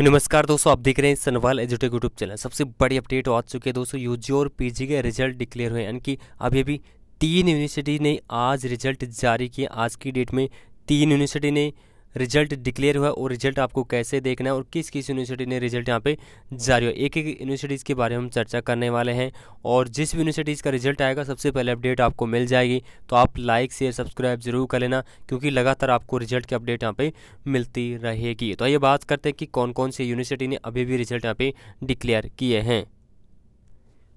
नमस्कार दोस्तों आप देख रहे हैं सनवाल एजुटेक यूट्यूब चैनल सबसे बड़ी अपडेट आ चुकी है दोस्तों यूजी और पीजी के रिजल्ट डिक्लेयर हुए यानी कि अभी अभी तीन यूनिवर्सिटी ने आज रिजल्ट जारी किए आज की डेट में तीन यूनिवर्सिटी ने रिजल्ट डिक्लेयर हुआ और रिजल्ट आपको कैसे देखना है और किस किस यूनिवर्सिटी ने रिजल्ट यहाँ पे जारी हुआ एक एक यूनिवर्सिटीज़ के बारे में हम चर्चा करने वाले हैं और जिस भी यूनिवर्सिटीज़ का रिजल्ट आएगा सबसे पहले अपडेट आपको मिल जाएगी तो आप लाइक शेयर सब्सक्राइब जरूर कर लेना क्योंकि लगातार आपको रिजल्ट की अपडेट यहाँ पर मिलती रहेगी तो आइए बात करते हैं कि कौन कौन सी यूनिवर्सिटी ने अभी भी रिजल्ट यहाँ पर डिक्लेयर किए हैं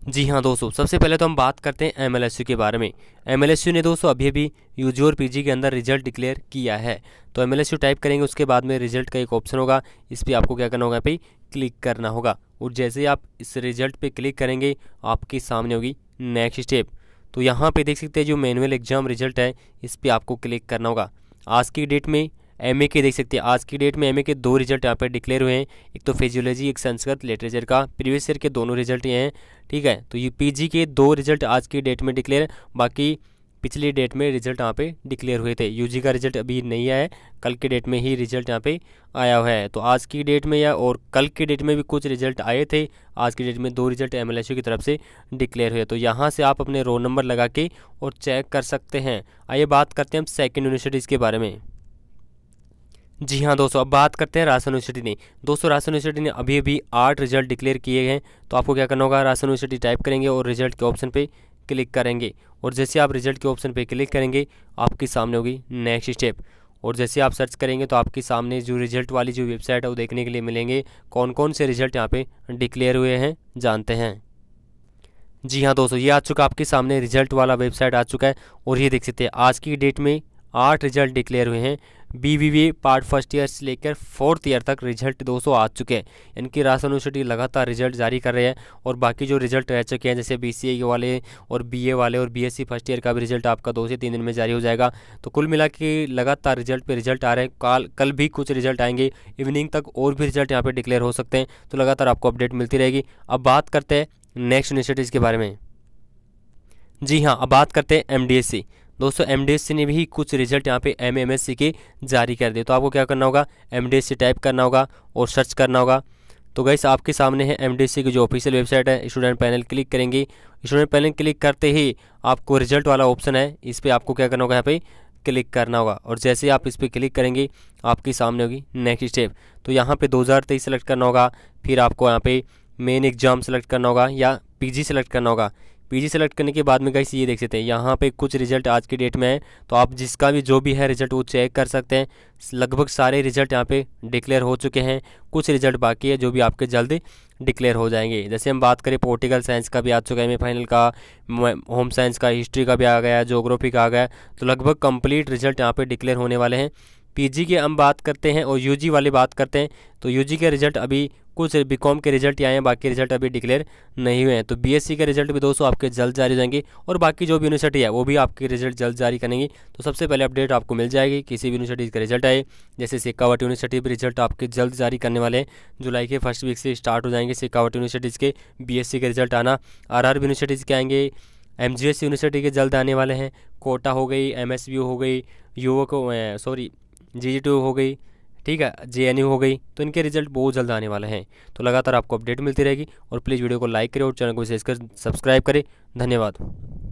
जी हाँ दोस्तों सबसे पहले तो हम बात करते हैं एम के बारे में एम ने दोस्तों अभी अभी यूजी और पीजी के अंदर रिजल्ट डिक्लेयर किया है तो एम टाइप करेंगे उसके बाद में रिजल्ट का एक ऑप्शन होगा इस पर आपको क्या करना होगा भाई क्लिक करना होगा और जैसे ही आप इस रिजल्ट पे क्लिक करेंगे आपके सामने होगी नेक्स्ट स्टेप तो यहाँ पर देख सकते हैं जो मैनुअल एग्ज़ाम रिजल्ट है इस पर आपको क्लिक करना होगा आज की डेट में एम के देख सकते हैं आज की डेट में एम के दो रिजल्ट यहाँ पर डिक्लेयर हुए हैं एक तो फिजियोलॉजी एक संस्कृत लिटरेचर का प्रीवियस ईयर के दोनों रिजल्ट ये हैं ठीक है तो यू के दो रिजल्ट आज की डेट में डिक्लेयर बाकी पिछली डेट में रिजल्ट यहाँ पे डिक्लेयर हुए थे यूजी का रिजल्ट अभी नहीं आया है कल के डेट में ही रिजल्ट यहाँ पे आया हुआ है तो आज की डेट में या और कल के डेट में भी कुछ रिजल्ट आए थे आज की डेट में दो रिजल्ट एम की तरफ से डिक्लेयर हुए तो यहाँ से आप अपने रोल नंबर लगा के और चेक कर सकते हैं आइए बात करते हैं हम सेकेंड यूनिवर्सिटीज़ के बारे में जी हाँ दोस्तों अब बात करते हैं राजस्थान यूनिवर्सिटी ने दोस्तों राजस्थान यूनिवर्सिटी ने अभी अभी आठ रिजल्ट डिक्लेयर किए हैं तो आपको क्या करना होगा राजस्थान यूनिवर्सिटी टाइप करेंगे और रिजल्ट के ऑप्शन पे क्लिक करेंगे और जैसे आप रिजल्ट के ऑप्शन पे क्लिक करेंगे आपके सामने होगी नेक्स्ट स्टेप और जैसे आप सर्च करेंगे तो आपके सामने जो रिजल्ट वाली जो वेबसाइट है वो देखने के लिए मिलेंगे कौन कौन से रिजल्ट यहाँ पर डिक्लेयर हुए हैं जानते हैं जी हाँ दोस्तों ये आ चुका आपके सामने रिजल्ट वाला वेबसाइट आ चुका है और ये देख सकते हैं आज की डेट में आठ रिजल्ट डिक्लेयर हुए हैं B V part first year से लेकर फोर्थ ईयर तक रिजल्ट 200 आ चुके हैं इनकी राशन यूनिवर्सिटी लगातार रिजल्ट जारी कर रहे हैं और बाकी जो रिजल्ट रह चुके हैं जैसे बी सी ए वाले और बी ए वाले और B S C first year का भी रिजल्ट आपका दो से तीन दिन में जारी हो जाएगा तो कुल मिला के लगातार रिजल्ट पर रिजल्ट आ रहे हैं कल कल भी कुछ रिजल्ट आएंगे इवनिंग तक और भी रिजल्ट यहाँ पर डिक्लेयर हो सकते हैं तो लगातार आपको अपडेट मिलती रहेगी अब बात करते हैं नेक्स्ट यूनिवर्सिटीज़ के बारे में जी हाँ अब बात करते हैं एम डी एस सी दोस्तों एम ने भी कुछ रिजल्ट यहाँ पे एम के जारी कर दिए तो आपको क्या करना होगा एम टाइप करना होगा और सर्च करना होगा तो गैस आपके सामने है एम की जो ऑफिशियल वेबसाइट है स्टूडेंट पैनल क्लिक करेंगे स्टूडेंट पैनल क्लिक करते ही आपको रिजल्ट वाला ऑप्शन है इस पर आपको क्या करना होगा यहाँ पे क्लिक करना होगा और जैसे ही आप इस पर क्लिक करेंगे आपके सामने होगी नेक्स्ट स्टेप तो यहाँ पे 2023 सेलेक्ट करना होगा फिर आपको यहाँ पे मेन एग्जाम सेलेक्ट करना होगा या पीजी सेलेक्ट करना होगा पीजी सेलेक्ट करने के बाद में गाइस ये देख सकते हैं यहाँ पे कुछ रिजल्ट आज के डेट में है तो आप जिसका भी जो भी है रिजल्ट वो चेक कर सकते हैं लगभग सारे रिजल्ट यहाँ पे डिक्लेयर हो चुके हैं कुछ रिजल्ट बाकी है जो भी आपके जल्द डिक्लेयर हो जाएंगे जैसे हम बात करें पोलिटिकल साइंस का भी आ चुका है फाइनल का होम साइंस का हिस्ट्री का भी आ गया जोग्राफी का आ गया तो लगभग कम्प्लीट रिजल्ट यहाँ पर डिक्लेयर होने वाले हैं पीजी के हम बात करते हैं और यूजी वाले बात करते हैं तो यूजी के रिजल्ट अभी कुछ बी कॉम के रिजल्ट आए हैं बाकी रिजल्ट अभी डिक्लेयर नहीं हुए हैं तो बी एस सी के रिजल्ट भी दोस्तों आपके जल्द जारी हो जाएंगे और बाकी जो भी यूनिवर्सिटी है वो भी आपके रिजल्ट जल्द जारी करेंगी तो सबसे पहले अपडेट आपको मिल जाएगी किसी भी यूनिवर्सिटी का रिजल्ट आए जैसे सिक्कावट यूनिवर्सिटी भी रिजल्ट आपके जल्द जारी करने वाले हैं जुलाई के फर्स्ट वीक से स्टार्ट हो जाएंगे सिक्कावट यूनिवर्सिटीज़ के बी एस सी के रिजल्ट आना आर आर यूनिवर्सिटीज़ के आएंगे एम जी एस यूनिवर्सिटी के जल्द आने वाले हैं कोटा हो गई एम एस यू हो गई युवक सॉरी जी जी टू हो गई ठीक है जे हो गई तो इनके रिजल्ट बहुत जल्द आने वाले हैं तो लगातार आपको अपडेट मिलती रहेगी और प्लीज़ वीडियो को लाइक करें और चैनल को विशेषकर सब्सक्राइब करें धन्यवाद